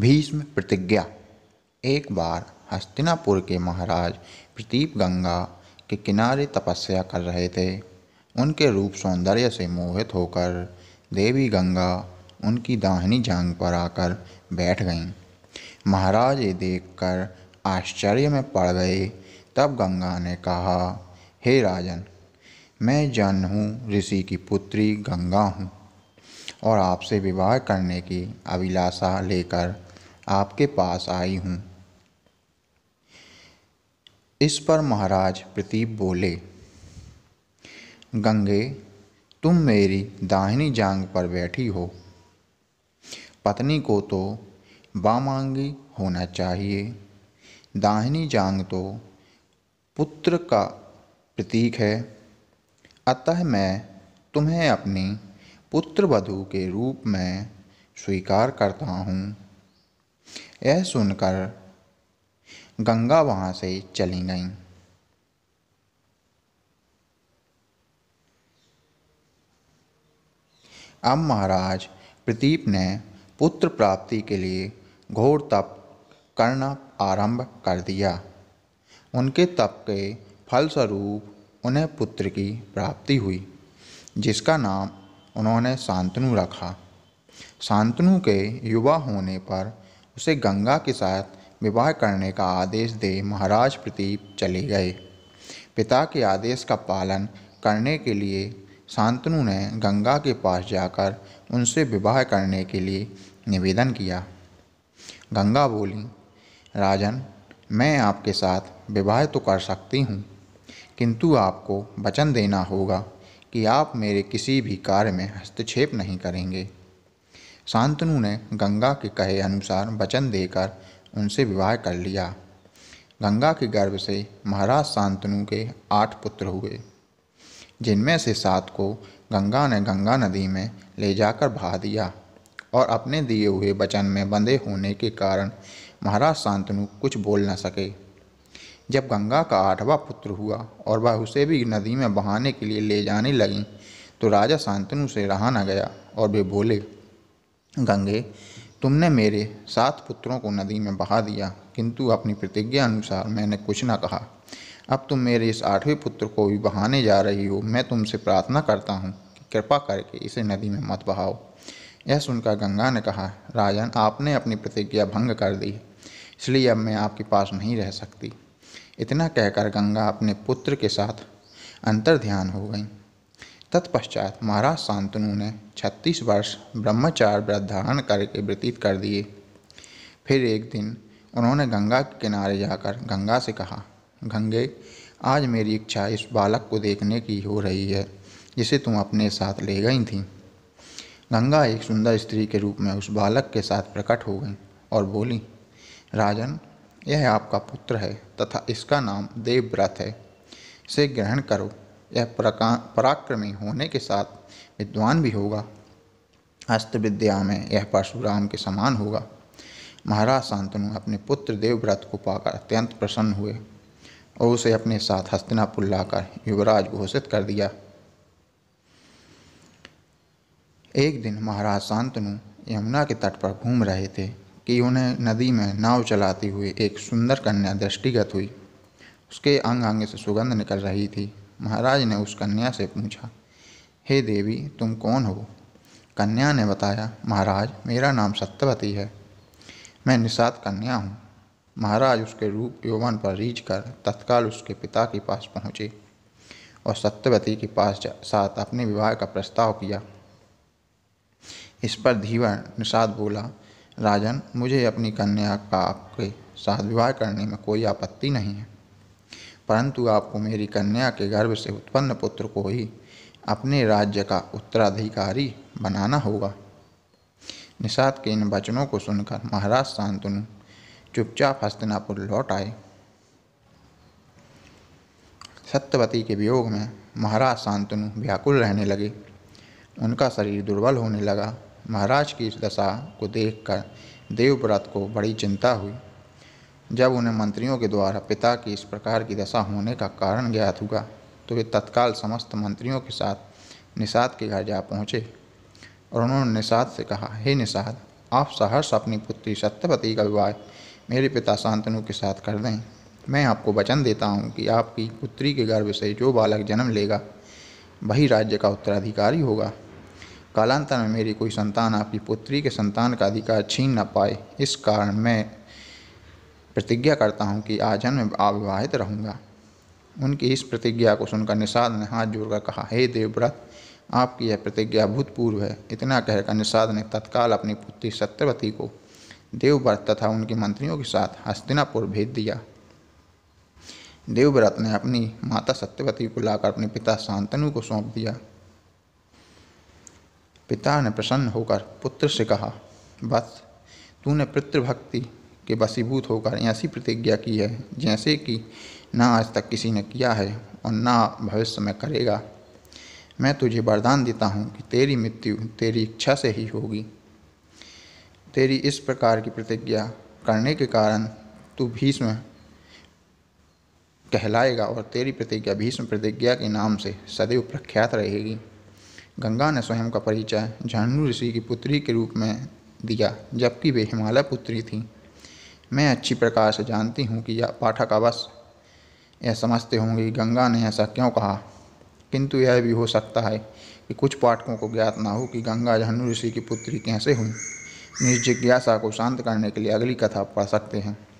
भीष्म प्रतिज्ञा एक बार हस्तिनापुर के महाराज प्रतीप गंगा के किनारे तपस्या कर रहे थे उनके रूप सौंदर्य से मोहित होकर देवी गंगा उनकी दाहिनी जांग पर आकर बैठ गईं महाराज ये देखकर आश्चर्य में पड़ गए तब गंगा ने कहा हे राजन मैं हूँ ऋषि की पुत्री गंगा हूँ और आपसे विवाह करने की अभिलाषा लेकर आपके पास आई हूँ इस पर महाराज प्रतीप बोले गंगे तुम मेरी दाहिनी जांग पर बैठी हो पत्नी को तो बामांगी होना चाहिए दाहिनी जांग तो पुत्र का प्रतीक है अतः मैं तुम्हें अपनी पुत्र वधु के रूप में स्वीकार करता हूँ यह सुनकर गंगा वहाँ से चली गई अब महाराज प्रदीप ने पुत्र प्राप्ति के लिए घोर तप करना आरंभ कर दिया उनके तप के फलस्वरूप उन्हें पुत्र की प्राप्ति हुई जिसका नाम उन्होंने शांतनु रखा शांतनु के युवा होने पर उसे गंगा के साथ विवाह करने का आदेश दे महाराज प्रतीप चले गए पिता के आदेश का पालन करने के लिए शांतनु ने गंगा के पास जाकर उनसे विवाह करने के लिए निवेदन किया गंगा बोली राजन मैं आपके साथ विवाह तो कर सकती हूँ किंतु आपको वचन देना होगा कि आप मेरे किसी भी कार्य में हस्तक्षेप नहीं करेंगे शांतनु ने गंगा के कहे अनुसार वचन देकर उनसे विवाह कर लिया गंगा के गर्भ से महाराज शांतनु के आठ पुत्र हुए जिनमें से सात को गंगा ने गंगा नदी में ले जाकर बहा दिया और अपने दिए हुए वचन में बंधे होने के कारण महाराज शांतनु कुछ बोल न सके जब गंगा का आठवां पुत्र हुआ और वह उसे भी नदी में बहाने के लिए ले जाने लगी तो राजा शांतनु से रहा न गया और वे बोले गंगे तुमने मेरे सात पुत्रों को नदी में बहा दिया किंतु अपनी प्रतिज्ञा अनुसार मैंने कुछ न कहा अब तुम मेरे इस आठवें पुत्र को भी बहाने जा रही हो मैं तुमसे प्रार्थना करता हूँ कि कृपा करके इसे नदी में मत बहाओ यह सुनकर गंगा ने कहा राजन आपने अपनी प्रतिज्ञा भंग कर दी इसलिए अब मैं आपके पास नहीं रह सकती इतना कहकर गंगा अपने पुत्र के साथ अंतर ध्यान हो गई तत्पश्चात महाराज शांतनु ने छत्तीस वर्ष ब्रह्मचार व्रत धारण करके व्यतीत कर दिए फिर एक दिन उन्होंने गंगा के किनारे जाकर गंगा से कहा गंगे आज मेरी इच्छा इस बालक को देखने की हो रही है जिसे तुम अपने साथ ले गई थी गंगा एक सुंदर स्त्री के रूप में उस बालक के साथ प्रकट हो गई और बोली राजन यह आपका पुत्र है तथा इसका नाम देवव्रत है इसे ग्रहण करो यह पराक्रमी होने के साथ विद्वान भी होगा अस्त्र विद्या में यह परशुराम के समान होगा महाराज शांतनु अपने पुत्र देवव्रत को पाकर अत्यंत प्रसन्न हुए और उसे अपने साथ हस्तिनापुर लाकर युवराज घोषित कर दिया एक दिन महाराज शांतनु यमुना के तट पर घूम रहे थे कि उन्हें नदी में नाव चलाती हुई एक सुंदर कन्या दृष्टिगत हुई उसके अंग अंग से सुगंध निकल रही थी महाराज ने उस कन्या से पूछा हे देवी तुम कौन हो कन्या ने बताया महाराज मेरा नाम सत्यवती है मैं निषाद कन्या हूँ महाराज उसके रूप यौवन पर रीझ कर तत्काल उसके पिता के पास पहुँचे और सत्यवती के पास साथ अपने विवाह का प्रस्ताव किया इस पर धीवर निषाद बोला राजन मुझे अपनी कन्या का आपके साथ विवाह करने में कोई आपत्ति नहीं है परंतु आपको मेरी कन्या के गर्भ से उत्पन्न पुत्र को ही अपने राज्य का उत्तराधिकारी बनाना होगा निषाद के इन वचनों को सुनकर महाराज शांतनु चुपचाप हस्तिनापुर लौट आए सत्यवती के वियोग में महाराज शांतनु व्याकुल रहने लगे उनका शरीर दुर्बल होने लगा महाराज की इस दशा को देखकर देवव्रत को बड़ी चिंता हुई जब उन्हें मंत्रियों के द्वारा पिता की इस प्रकार की दशा होने का कारण ज्ञात हुआ तो वे तत्काल समस्त मंत्रियों के साथ निषाद के घर जा पहुँचे और उन्होंने निषाद से कहा हे निषाद आप सहर्ष अपनी पुत्री सत्यपति का विवाह मेरे पिता शांतनु के साथ कर दें मैं आपको वचन देता हूँ कि आपकी पुत्री के गर्भ से जो बालक जन्म लेगा वही राज्य का उत्तराधिकारी होगा कालांतर में मेरी कोई संतान आपकी पुत्री के संतान का अधिकार छीन न पाए इस कारण मैं प्रतिज्ञा करता हूँ कि आज जन्म अविवाहित रहूँगा उनकी इस प्रतिज्ञा को सुनकर निषाद ने हाथ जोड़कर कहा हे देवव्रत आपकी यह प्रतिज्ञा भूतपूर्व है इतना कहकर निषाद ने तत्काल अपनी पुत्री सत्यवती को देवव्रत तथा उनके मंत्रियों के साथ हस्तिनापुर भेज दिया देवव्रत ने अपनी माता सत्यवती को लाकर अपने पिता शांतनु को सौंप दिया पिता ने प्रसन्न होकर पुत्र से कहा बस तूने पितृभक्ति के वसीभूत होकर ऐसी प्रतिज्ञा की है जैसे कि ना आज तक किसी ने किया है और ना भविष्य में करेगा मैं तुझे वरदान देता हूँ कि तेरी मृत्यु तेरी इच्छा से ही होगी तेरी इस प्रकार की प्रतिज्ञा करने के कारण तू भीष्म कहलाएगा और तेरी प्रतिज्ञा भीष्म प्रतिज्ञा के नाम से सदैव प्रख्यात रहेगी गंगा ने स्वयं का परिचय झानू ऋषि की पुत्री के रूप में दिया जबकि वे हिमालय पुत्री थीं मैं अच्छी प्रकार से जानती हूँ कि यह पाठक अवश्य यह समझते होंगे गंगा ने ऐसा क्यों कहा किंतु यह भी हो सकता है कि कुछ पाठकों को ज्ञात ना हो कि गंगा जहनु ऋषि की पुत्री कैसे हुई निस को शांत करने के लिए अगली कथा पढ़ सकते हैं